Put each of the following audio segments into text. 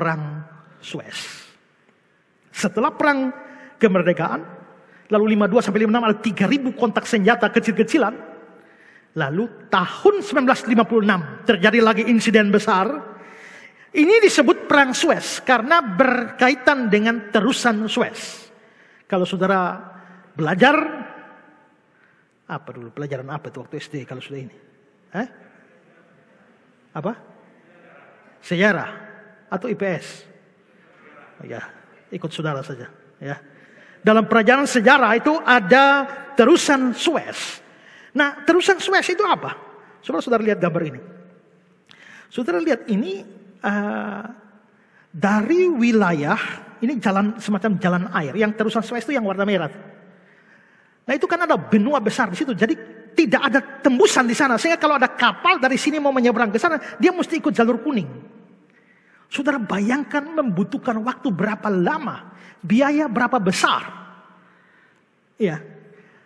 Perang Suez. Setelah perang kemerdekaan, lalu 52 sampai 56 ada 3000 kontak senjata kecil-kecilan. Lalu tahun 1956 terjadi lagi insiden besar. Ini disebut perang Suez karena berkaitan dengan terusan Suez. Kalau saudara belajar apa dulu pelajaran apa itu waktu SD kalau sudah ini? Eh? Apa? Sejarah atau IPS? Ya, ikut saudara saja. Ya. Dalam perjalanan sejarah itu ada terusan Suez. Nah, terusan Suez itu apa? Saudara-saudara lihat gambar ini. Saudara lihat ini uh, dari wilayah ini jalan semacam jalan air yang terusan Suez itu yang warna merah. Nah itu kan ada benua besar di situ. Jadi tidak ada tembusan di sana. Sehingga kalau ada kapal dari sini mau menyeberang ke sana, dia mesti ikut jalur kuning. Saudara bayangkan membutuhkan waktu berapa lama, biaya berapa besar. Ya.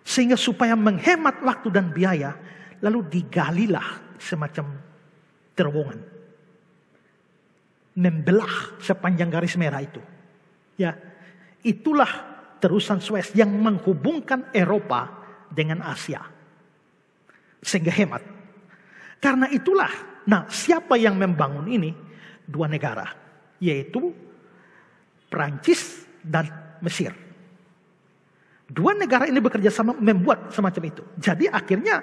Sehingga supaya menghemat waktu dan biaya, lalu digalilah semacam terowongan. Membelah sepanjang garis merah itu. Ya. Itulah terusan Suez yang menghubungkan Eropa dengan Asia. Sehingga hemat. Karena itulah, nah siapa yang membangun ini? dua negara, yaitu Perancis dan Mesir. Dua negara ini bekerja sama membuat semacam itu. Jadi akhirnya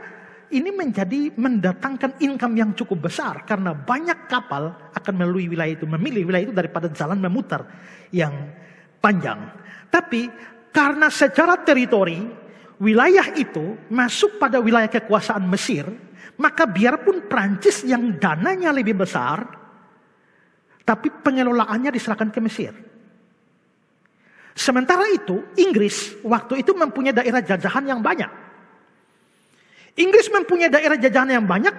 ini menjadi mendatangkan income yang cukup besar karena banyak kapal akan melalui wilayah itu, memilih wilayah itu daripada jalan memutar yang panjang. Tapi karena secara teritori wilayah itu masuk pada wilayah kekuasaan Mesir, maka biarpun Prancis yang dananya lebih besar tapi pengelolaannya diserahkan ke Mesir. Sementara itu, Inggris waktu itu mempunyai daerah jajahan yang banyak. Inggris mempunyai daerah jajahan yang banyak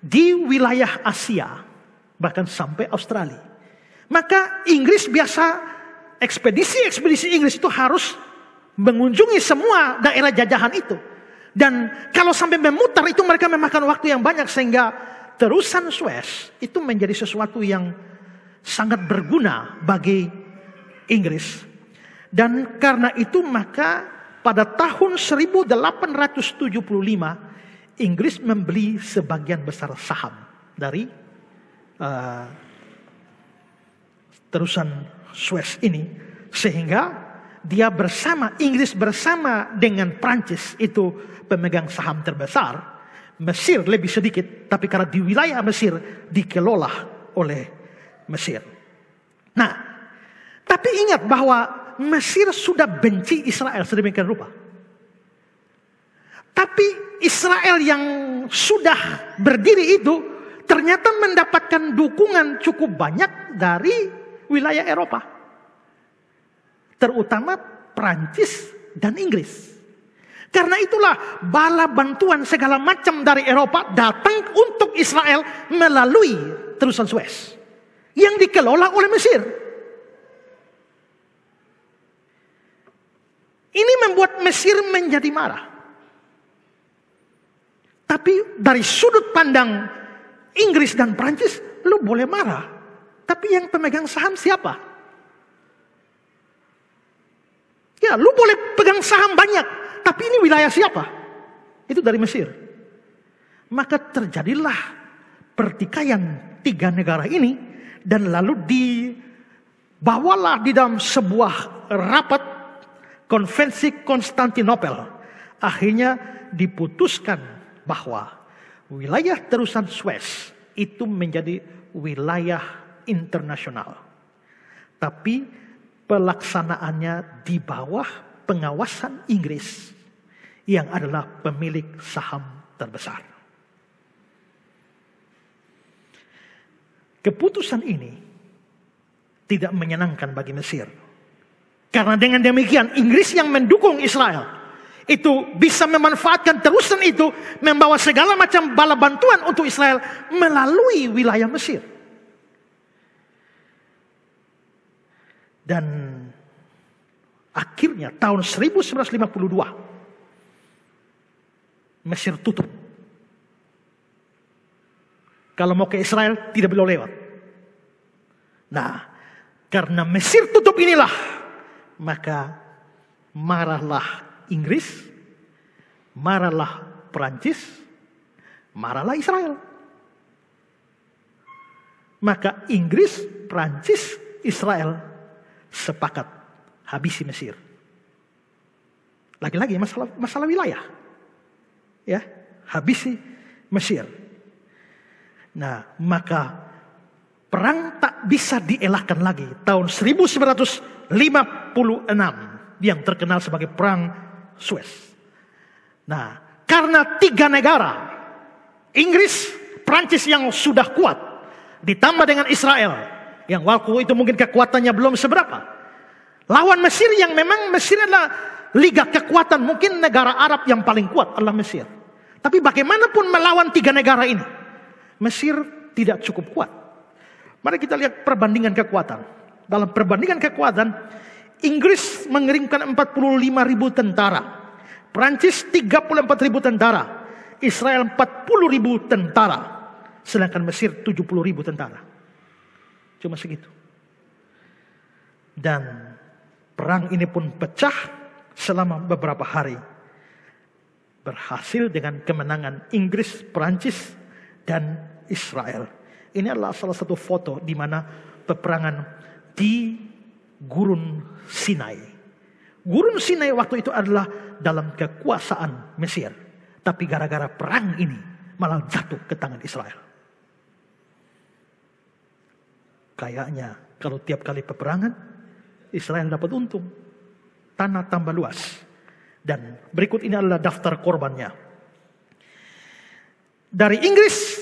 di wilayah Asia, bahkan sampai Australia. Maka Inggris biasa ekspedisi-ekspedisi Inggris itu harus mengunjungi semua daerah jajahan itu. Dan kalau sampai memutar itu mereka memakan waktu yang banyak sehingga terusan Suez itu menjadi sesuatu yang sangat berguna bagi Inggris. Dan karena itu maka pada tahun 1875 Inggris membeli sebagian besar saham dari uh, terusan Swiss ini sehingga dia bersama Inggris bersama dengan Prancis itu pemegang saham terbesar Mesir lebih sedikit tapi karena di wilayah Mesir dikelola oleh Mesir. Nah, tapi ingat bahwa Mesir sudah benci Israel sedemikian rupa. Tapi Israel yang sudah berdiri itu ternyata mendapatkan dukungan cukup banyak dari wilayah Eropa. Terutama Perancis dan Inggris. Karena itulah bala bantuan segala macam dari Eropa datang untuk Israel melalui terusan Suez yang dikelola oleh Mesir. Ini membuat Mesir menjadi marah. Tapi dari sudut pandang Inggris dan Prancis, lu boleh marah. Tapi yang pemegang saham siapa? Ya, lu boleh pegang saham banyak, tapi ini wilayah siapa? Itu dari Mesir. Maka terjadilah pertikaian tiga negara ini dan lalu dibawalah di dalam sebuah rapat konvensi Konstantinopel. Akhirnya diputuskan bahwa wilayah terusan Suez itu menjadi wilayah internasional. Tapi pelaksanaannya di bawah pengawasan Inggris yang adalah pemilik saham terbesar. Keputusan ini tidak menyenangkan bagi Mesir. Karena dengan demikian Inggris yang mendukung Israel itu bisa memanfaatkan terusan itu membawa segala macam bala bantuan untuk Israel melalui wilayah Mesir. Dan akhirnya tahun 1952 Mesir tutup kalau mau ke Israel tidak boleh lewat. Nah, karena Mesir tutup inilah, maka marahlah Inggris, marahlah Perancis, marahlah Israel. Maka Inggris, Perancis, Israel sepakat habisi Mesir. Lagi-lagi masalah masalah wilayah. Ya, habisi Mesir. Nah, maka perang tak bisa dielakkan lagi. Tahun 1956 yang terkenal sebagai perang Suez. Nah, karena tiga negara, Inggris, Prancis yang sudah kuat, ditambah dengan Israel, yang waktu itu mungkin kekuatannya belum seberapa. Lawan Mesir yang memang Mesir adalah liga kekuatan, mungkin negara Arab yang paling kuat adalah Mesir. Tapi bagaimanapun melawan tiga negara ini, Mesir tidak cukup kuat. Mari kita lihat perbandingan kekuatan. Dalam perbandingan kekuatan, Inggris mengirimkan 45 ribu tentara. Prancis 34 ribu tentara. Israel 40 ribu tentara. Sedangkan Mesir 70 ribu tentara. Cuma segitu. Dan perang ini pun pecah selama beberapa hari. Berhasil dengan kemenangan Inggris, Perancis, dan Israel. Ini adalah salah satu foto di mana peperangan di gurun Sinai. Gurun Sinai waktu itu adalah dalam kekuasaan Mesir. Tapi gara-gara perang ini malah jatuh ke tangan Israel. Kayaknya kalau tiap kali peperangan Israel dapat untung. Tanah tambah luas. Dan berikut ini adalah daftar korbannya. Dari Inggris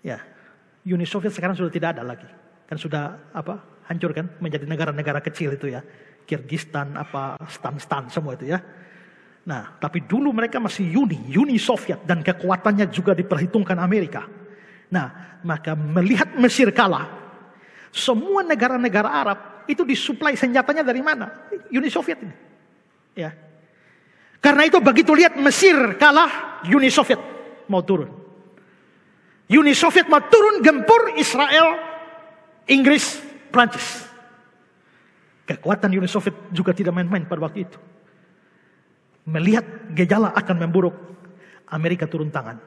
Ya, Uni Soviet sekarang sudah tidak ada lagi. Kan sudah apa? hancur kan menjadi negara-negara kecil itu ya. Kyrgyzstan apa Stan-Stan semua itu ya. Nah, tapi dulu mereka masih Uni, Uni Soviet dan kekuatannya juga diperhitungkan Amerika. Nah, maka melihat Mesir kalah, semua negara-negara Arab itu disuplai senjatanya dari mana? Uni Soviet ini. Ya. Karena itu begitu lihat Mesir kalah, Uni Soviet mau turun. Uni Soviet mau turun gempur Israel, Inggris, Prancis. Kekuatan Uni Soviet juga tidak main-main pada waktu itu. Melihat gejala akan memburuk, Amerika turun tangan.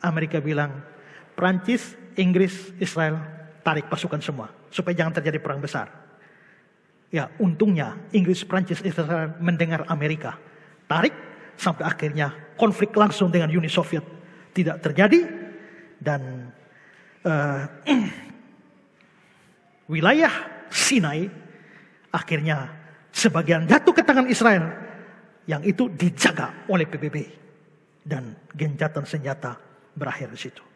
Amerika bilang, Prancis, Inggris, Israel, tarik pasukan semua. Supaya jangan terjadi perang besar. Ya, untungnya Inggris, Prancis, Israel mendengar Amerika. Tarik sampai akhirnya konflik langsung dengan Uni Soviet tidak terjadi dan uh, wilayah Sinai akhirnya sebagian jatuh ke tangan Israel yang itu dijaga oleh PBB dan gencatan senjata berakhir di situ.